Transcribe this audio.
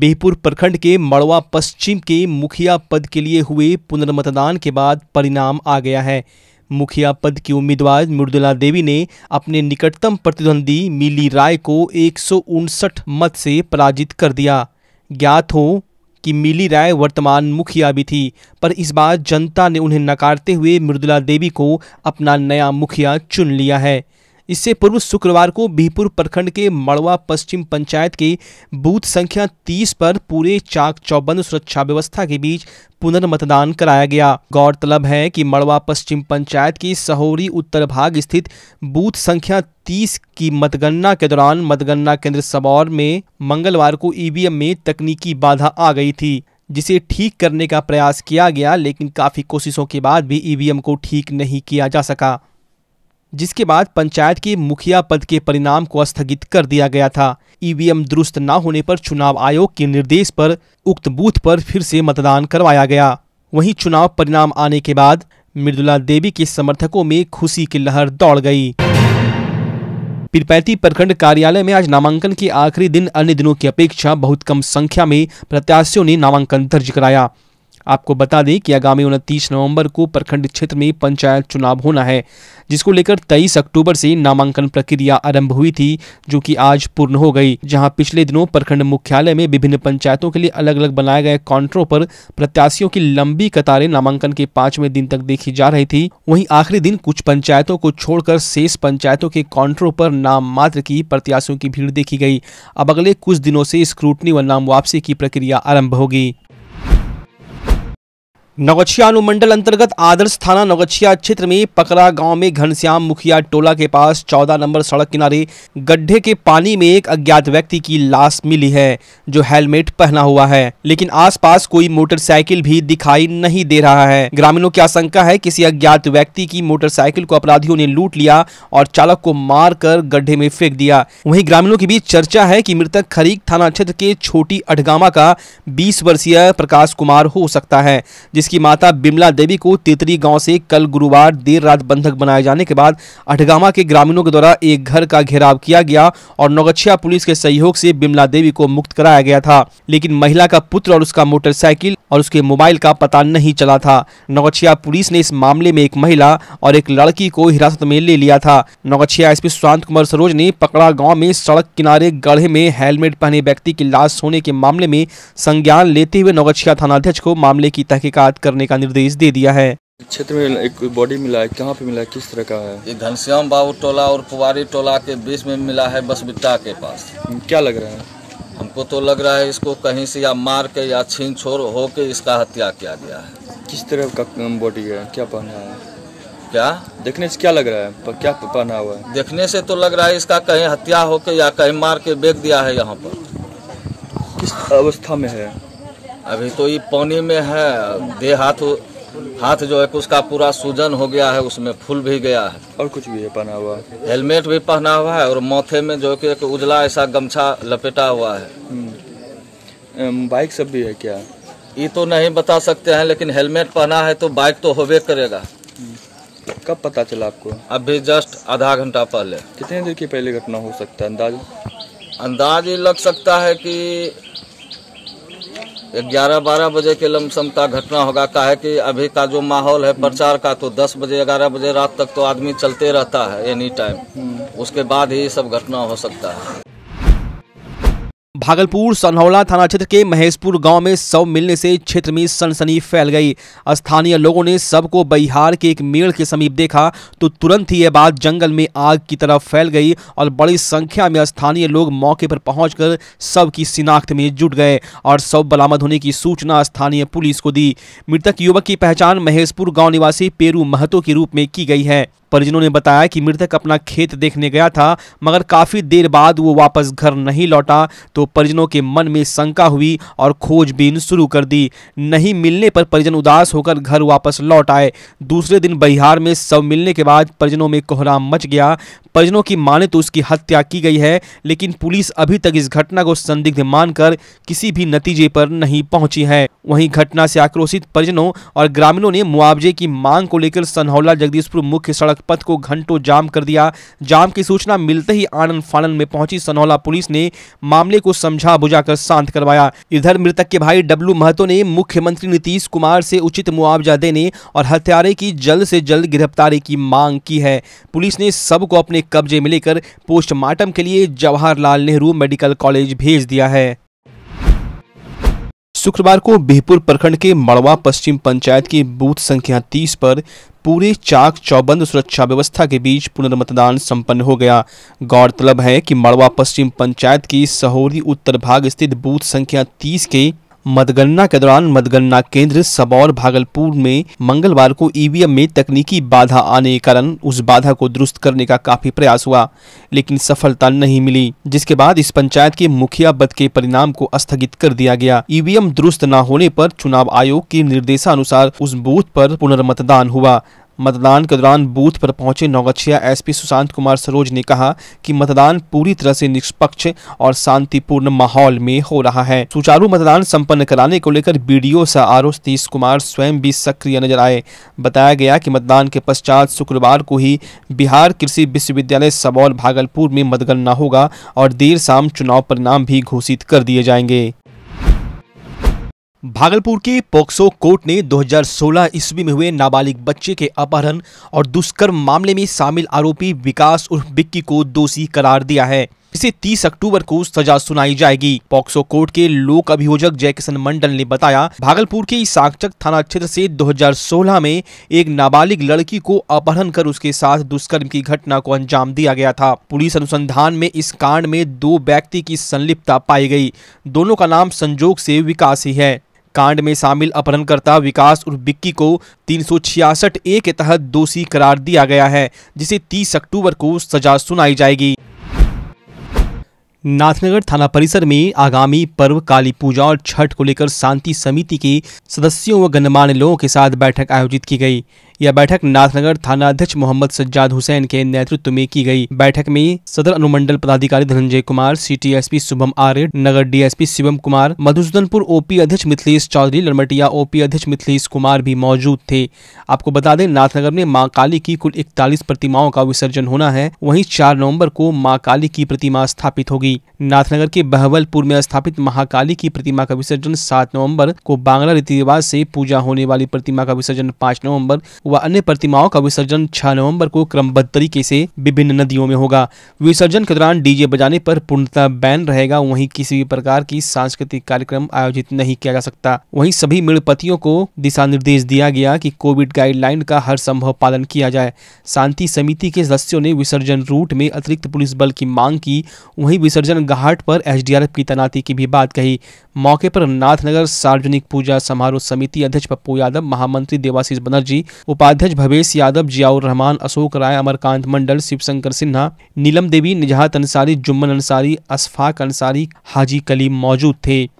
बिहपुर प्रखंड के मड़वा पश्चिम के मुखिया पद के लिए हुए पुनर्मतदान के बाद परिणाम आ गया है मुखिया पद की उम्मीदवार मृदुला देवी ने अपने निकटतम प्रतिद्वंदी मिली राय को एक मत से पराजित कर दिया ज्ञात हो कि मिली राय वर्तमान मुखिया भी थी पर इस बार जनता ने उन्हें नकारते हुए मृदुला देवी को अपना नया मुखिया चुन लिया है इससे पूर्व शुक्रवार को बीहपुर प्रखंड के मड़वा पश्चिम पंचायत के बूथ संख्या 30 पर पूरे चाक चौबंद सुरक्षा व्यवस्था के बीच पुनर्मतदान कराया गया गौरतलब है कि मड़वा पश्चिम पंचायत की सहोरी उत्तर भाग स्थित बूथ संख्या 30 की मतगणना के दौरान मतगणना केंद्र सबौर में मंगलवार को ईवीएम में तकनीकी बाधा आ गई थी जिसे ठीक करने का प्रयास किया गया लेकिन काफ़ी कोशिशों के बाद भी ईवीएम को ठीक नहीं किया जा सका जिसके बाद पंचायत के मुखिया पद के परिणाम को स्थगित कर दिया गया था ईवीएम दुरुस्त न होने पर चुनाव आयोग के निर्देश पर उक्त बूथ पर फिर से मतदान करवाया गया वहीं चुनाव परिणाम आने के बाद मृदुला देवी के समर्थकों में खुशी की लहर दौड़ गई पीरपैती प्रखंड कार्यालय में आज नामांकन के आखिरी दिन अन्य दिनों की अपेक्षा बहुत कम संख्या में प्रत्याशियों ने नामांकन दर्ज कराया आपको बता दें कि आगामी उनतीस नवंबर को प्रखंड क्षेत्र में पंचायत चुनाव होना है जिसको लेकर 23 अक्टूबर से नामांकन प्रक्रिया आरंभ हुई थी जो कि आज पूर्ण हो गई जहां पिछले दिनों प्रखंड मुख्यालय में विभिन्न पंचायतों के लिए अलग अलग बनाए गए काउंटरों पर प्रत्याशियों की लंबी कतारें नामांकन के पांचवें दिन तक देखी जा रही थी वहीं आखिरी दिन कुछ पंचायतों को छोड़कर शेष पंचायतों के काउंटरों पर नाम मात्र की प्रत्याशियों की भीड़ देखी गई अब अगले कुछ दिनों से स्क्रूटनी व नाम वापसी की प्रक्रिया आरम्भ होगी नगछिया अनुमंडल अंतर्गत आदर्श थाना नवगछिया क्षेत्र में पकड़ा गांव में घनश्याम मुखिया टोला के पास 14 नंबर सड़क किनारे गड्ढे के पानी में एक अज्ञात व्यक्ति की लाश मिली है जो हेलमेट पहना हुआ है लेकिन आसपास कोई मोटरसाइकिल भी दिखाई नहीं दे रहा है ग्रामीणों की आशंका है किसी अज्ञात व्यक्ति की मोटरसाइकिल को अपराधियों ने लूट लिया और चालक को मार कर गड्ढे में फेंक दिया वही ग्रामीणों के बीच चर्चा है की मृतक खरीक थाना क्षेत्र के छोटी अठगामा का बीस वर्षीय प्रकाश कुमार हो सकता है जिस इसकी माता बिमला देवी को तेतरी गांव से कल गुरुवार देर रात बंधक बनाए जाने के बाद अठगामा के ग्रामीणों के द्वारा एक घर का घेराव किया गया और नौगछिया पुलिस के सहयोग से बिमला देवी को मुक्त कराया गया था लेकिन महिला का पुत्र और उसका मोटरसाइकिल और उसके मोबाइल का पता नहीं चला था नौगछिया पुलिस ने इस मामले में एक महिला और एक लड़की को हिरासत में ले लिया था नौगछिया एसपी सुशांत कुमार सरोज ने पकड़ा गांव में सड़क किनारे गढ़े में हेलमेट पहने व्यक्ति की लाश होने के मामले में संज्ञान लेते हुए नौगछिया थानाध्यक्ष को मामले की तहकीकात करने का निर्देश दे दिया है क्षेत्र में एक बॉडी मिला है कहाँ पे मिला है किस तरह का है ये घनश्याम बाबू टोला और पुवारी टोला के बीच में मिला है बस बिट्टा के पास क्या लग रहा है हमको तो लग रहा है इसको कहीं से या मार के या छीन छोड़ हो के इसका हत्या किया गया है किस तरह का बॉडी है क्या पहना है क्या देखने से क्या लग रहा है पर क्या पहना हुआ है देखने से तो लग रहा है इसका कहीं हत्या हो के या कहीं मार के बेच दिया है यहाँ पर किस अवस्था में है अभी तो ये पानी में है देह हाथ हाथ जो है उसका पूरा सूजन हो गया है उसमें फूल भी गया है और कुछ भी है पहना हुआ हेलमेट भी पहना हुआ है और माथे में जो कि एक उजला ऐसा गमछा लपेटा हुआ है हम्म। बाइक सब भी है क्या ये तो नहीं बता सकते हैं लेकिन हेलमेट पहना है तो बाइक तो होबे करेगा हम्म। कब पता चला आपको अभी जस्ट आधा घंटा पहले कितने देर की पहले घटना हो सकता है अंदाज अंदाज ये लग सकता है कि ग्यारह बारह बजे के लमसम का घटना होगा का है कि अभी का जो माहौल है प्रचार का तो दस बजे ग्यारह बजे रात तक तो आदमी चलते रहता है एनी टाइम हम्म। उसके बाद ही सब घटना हो सकता है भागलपुर सनहौला थाना क्षेत्र के महेशपुर गांव में शव मिलने से क्षेत्र में सनसनी फैल गई स्थानीय लोगों ने शव को बिहार के एक मेड़ के समीप देखा तो तुरंत ही यह बात जंगल में आग की तरफ फैल गई और बड़ी संख्या में स्थानीय लोग मौके पर पहुंचकर शव की शिनाख्त में जुट गए और शव बरामद होने की सूचना स्थानीय पुलिस को दी मृतक युवक की पहचान महेशपुर गाँव निवासी पेरू महतो के रूप में की गई है परिजनों ने बताया कि मृतक अपना खेत देखने गया था मगर काफ़ी देर बाद वो वापस घर नहीं लौटा तो परिजनों के मन में शंका हुई और खोजबीन शुरू कर दी नहीं मिलने पर परिजन उदास होकर घर वापस लौट आए दूसरे दिन बिहार में सब मिलने के बाद परिजनों में कोहराम मच गया परिजनों की माने तो उसकी हत्या की गई है लेकिन पुलिस अभी तक इस घटना को संदिग्ध मानकर किसी भी नतीजे पर नहीं पहुंची है वहीं घटना से आक्रोशित परिजनों और ग्रामीणों ने मुआवजे की मांग को लेकर सनहौला जगदीशपुर मुख्य सड़क पथ को घंटों जाम कर दिया जाम की सूचना मिलते ही आनंद फानंद में पहुंची सनहौला पुलिस ने मामले को समझा बुझाकर शांत करवाया इधर मृतक के भाई डब्लू महतो ने मुख्यमंत्री नीतीश कुमार से उचित मुआवजा देने और हत्यारे की जल्द से जल्द गिरफ्तारी की मांग की है पुलिस ने सबको अपने कब्जे में लेकर पोस्टमार्टम के लिए जवाहरलाल नेहरू मेडिकल कॉलेज भेज दिया है शुक्रवार को बिहपुर प्रखंड के मड़वा पश्चिम पंचायत की बूथ संख्या 30 पर पूरे चाक चौबंद सुरक्षा व्यवस्था के बीच पुनर्मतदान संपन्न हो गया गौरतलब है कि मड़वा पश्चिम पंचायत की सहोरी उत्तर भाग स्थित बूथ संख्या 30 के मतगणना के दौरान मतगणना केंद्र सबौर भागलपुर में मंगलवार को ईवीएम में तकनीकी बाधा आने के कारण उस बाधा को दुरुस्त करने का काफी प्रयास हुआ लेकिन सफलता नहीं मिली जिसके बाद इस पंचायत के मुखिया पद के परिणाम को स्थगित कर दिया गया ईवीएम दुरुस्त न होने पर चुनाव आयोग के निर्देशानुसार उस बूथ पर पुनर्मतदान हुआ मतदान के दौरान बूथ पर पहुंचे नौगछिया एसपी सुशांत कुमार सरोज ने कहा कि मतदान पूरी तरह से निष्पक्ष और शांतिपूर्ण माहौल में हो रहा है सुचारू मतदान संपन्न कराने को लेकर BDO D O Satish Kumar स्वयं भी सक्रिय नजर आए बताया गया कि मतदान के पश्चात शुक्रवार को ही बिहार कृषि विश्वविद्यालय सबौर भागलपुर में मतगणना होगा और देर शाम चुनाव परिणाम भी घोषित कर दिए जाएंगे भागलपुर के पोक्सो कोर्ट ने 2016 ईस्वी में हुए नाबालिग बच्चे के अपहरण और दुष्कर्म मामले में शामिल आरोपी विकास उर्फ बिक्की को दोषी करार दिया है इसे 30 अक्टूबर को सजा सुनाई जाएगी पॉक्सो कोर्ट के लोक अभियोजक जयकिशन मंडल ने बताया भागलपुर के साक्षक थाना क्षेत्र से 2016 में एक नाबालिग लड़की को अपहरण कर उसके साथ दुष्कर्म की घटना को अंजाम दिया गया था पुलिस अनुसंधान में इस कांड में दो व्यक्ति की संलिप्तता पाई गई दोनों का नाम संजोग से विकास ही है कांड में शामिल अपहरणकर्ता विकास और बिक्की को तीन ए के तहत दोषी करार दिया गया है जिसे 30 अक्टूबर को सजा सुनाई जाएगी नाथनगर थाना परिसर में आगामी पर्व काली पूजा और छठ को लेकर शांति समिति के सदस्यों व गणमान्य लोगों के साथ बैठक आयोजित की गई यह बैठक नाथनगर थाना अध्यक्ष मोहम्मद सज्जाद हुसैन के नेतृत्व में की गई बैठक में सदर अनुमंडल पदाधिकारी धनंजय कुमार सीटीएसपी शुभम आर्य नगर डीएसपी शिवम कुमार मधुसूदनपुर ओपी अध्यक्ष मिथिलेश चौधरी लड़मटिया ओपी अध्यक्ष मिथिलेश कुमार भी मौजूद थे आपको बता दें नाथनगर में माँ काली की कुल इकतालीस प्रतिमाओं का विसर्जन होना है वही चार नवम्बर को माँ काली की प्रतिमा स्थापित होगी होगी नाथनगर के बहवलपुर में स्थापित महाकाली की प्रतिमा का विसर्जन 7 नवंबर को बांग्ला रीति रिवाज से पूजा होने वाली प्रतिमा का विसर्जन 5 नवंबर व अन्य प्रतिमाओं का विसर्जन 6 नवंबर को क्रमबद्ध तरीके से विभिन्न नदियों में होगा विसर्जन के दौरान डीजे बजाने पर पूर्णतः बैन रहेगा वहीं किसी भी प्रकार की सांस्कृतिक कार्यक्रम आयोजित नहीं किया जा सकता वहीं सभी मृणपतियों को दिशा निर्देश दिया गया कि कोविड गाइडलाइन का हर संभव पालन किया जाए शांति समिति के सदस्यों ने विसर्जन रूट में अतिरिक्त पुलिस बल की मांग की वहीं विसर्जन विसर्जन घाट पर एसडीआरएफ की तैनाती की भी बात कही मौके पर नाथनगर सार्वजनिक पूजा समारोह समिति अध्यक्ष पप्पू यादव महामंत्री देवाशीष बनर्जी उपाध्यक्ष भवेश यादव जियाउर रहमान अशोक राय अमरकांत मंडल शिवशंकर सिन्हा नीलम देवी निजात अंसारी जुम्मन अंसारी अशफाक अंसारी हाजी कलीम मौजूद थे